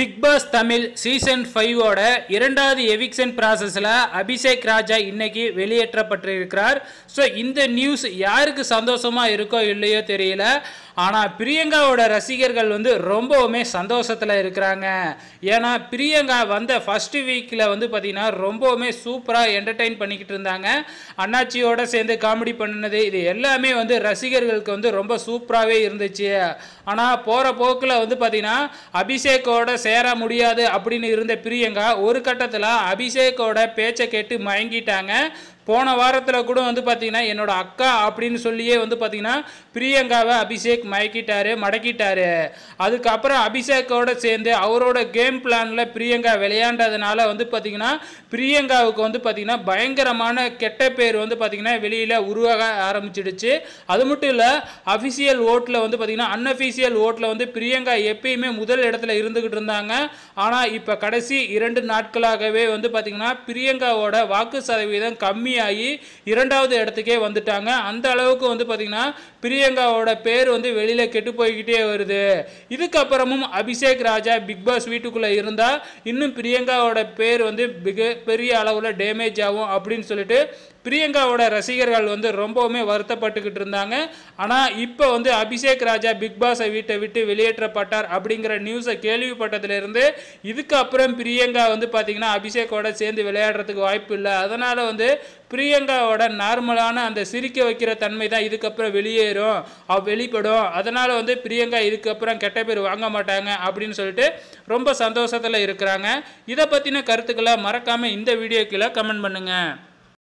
big Boss Tamil season ஃபைவோட இரண்டாவது eviction ப்ராசஸில் அபிஷேக் ராஜா இன்னைக்கு வெளியேற்றப்பட்டிருக்கிறார் ஸோ இந்த நியூஸ் யாருக்கு சந்தோஷமாக இருக்கோ இல்லையோ தெரியல ஆனால் பிரியங்காவோட ரசிகர்கள் வந்து ரொம்பவுமே சந்தோஷத்தில் இருக்கிறாங்க ஏன்னா பிரியங்கா வந்த ஃபஸ்ட்டு வீக்கில் வந்து பார்த்திங்கன்னா ரொம்பவுமே சூப்பராக என்டர்டெயின் பண்ணிக்கிட்டு இருந்தாங்க அண்ணாச்சியோட சேர்ந்து காமெடி பண்ணினது இது எல்லாமே வந்து ரசிகர்களுக்கு வந்து ரொம்ப சூப்பராகவே இருந்துச்சு ஆனால் போகிற போக்கில் வந்து பார்த்திங்கன்னா அபிஷேக்கோட சேர முடியாது அப்படின்னு இருந்த பிரியங்கா ஒரு கட்டத்தில் அபிஷேக்கோட பேச்சை கேட்டு மயங்கிட்டாங்க போன வாரத்தில் கூட வந்து பார்த்தீங்கன்னா என்னோட அக்கா அப்படின்னு சொல்லியே வந்து பார்த்தீங்கன்னா பிரியங்காவை அபிஷேக் மயக்கிட்டார் மடக்கிட்டார் அதுக்கப்புறம் அபிஷேக்கோட சேர்ந்து அவரோட கேம் பிளானில் பிரியங்கா விளையாண்டதுனால வந்து பார்த்தீங்கன்னா பிரியங்காவுக்கு வந்து பார்த்தீங்கன்னா பயங்கரமான கெட்ட பேர் வந்து பார்த்தீங்கன்னா வெளியில் உருவாக ஆரம்பிச்சிடுச்சு அது மட்டும் இல்லை அஃபிஷியல் ஓட்டில் வந்து பார்த்தீங்கன்னா அன்அஃபிஷியல் ஓட்டில் வந்து பிரியங்கா எப்பயுமே முதல் இடத்துல இருந்துக்கிட்டு இருந்தாங்க ஆனால் இப்போ கடைசி இரண்டு நாட்களாகவே வந்து பார்த்தீங்கன்னா பிரியங்காவோட வாக்கு சதவீதம் கம்மியாக ஆகி இரண்டாவது இடத்துக்கே வந்துட்டாங்க அந்த அளவுக்கு வந்து பார்த்தீங்கன்னா பிரியங்காவோட பேர் வந்து வெளியில் கெட்டு போய்கிட்டே வருது இதுக்கப்புறமும் அபிஷேக் ராஜா பிக் பாஸ் வீட்டுக்குள்ளே இருந்தால் இன்னும் பிரியங்காவோட பேர் வந்து மிக பெரிய அளவில் டேமேஜ் ஆகும் அப்படின்னு சொல்லிட்டு பிரியங்காவோட ரசிகர்கள் வந்து ரொம்பவுமே வருத்தப்பட்டுக்கிட்டு இருந்தாங்க ஆனால் இப்போ வந்து அபிஷேக் ராஜா பிக் பாஸை வீட்டை விட்டு வெளியேற்றப்பட்டார் அப்படிங்கிற நியூஸை கேள்விப்பட்டதுலேருந்து இதுக்கப்புறம் பிரியங்கா வந்து பார்த்திங்கன்னா அபிஷேக்கோட சேர்ந்து விளையாடுறதுக்கு வாய்ப்பு இல்லை அதனால் வந்து பிரியங்காவோட நார்மலான அந்த சிரிக்க வைக்கிற தன்மை தான் இதுக்கப்புறம் வெளியேறும் அவ் வெளிப்படும் அதனால் வந்து பிரியங்கா இதுக்கப்புறம் கெட்ட பேர் வாங்க மாட்டாங்க அப்படின்னு சொல்லிட்டு ரொம்ப சந்தோஷத்தில் இருக்கிறாங்க இதை பற்றின கருத்துக்களை மறக்காமல் இந்த வீடியோக்கில் கமெண்ட் பண்ணுங்கள்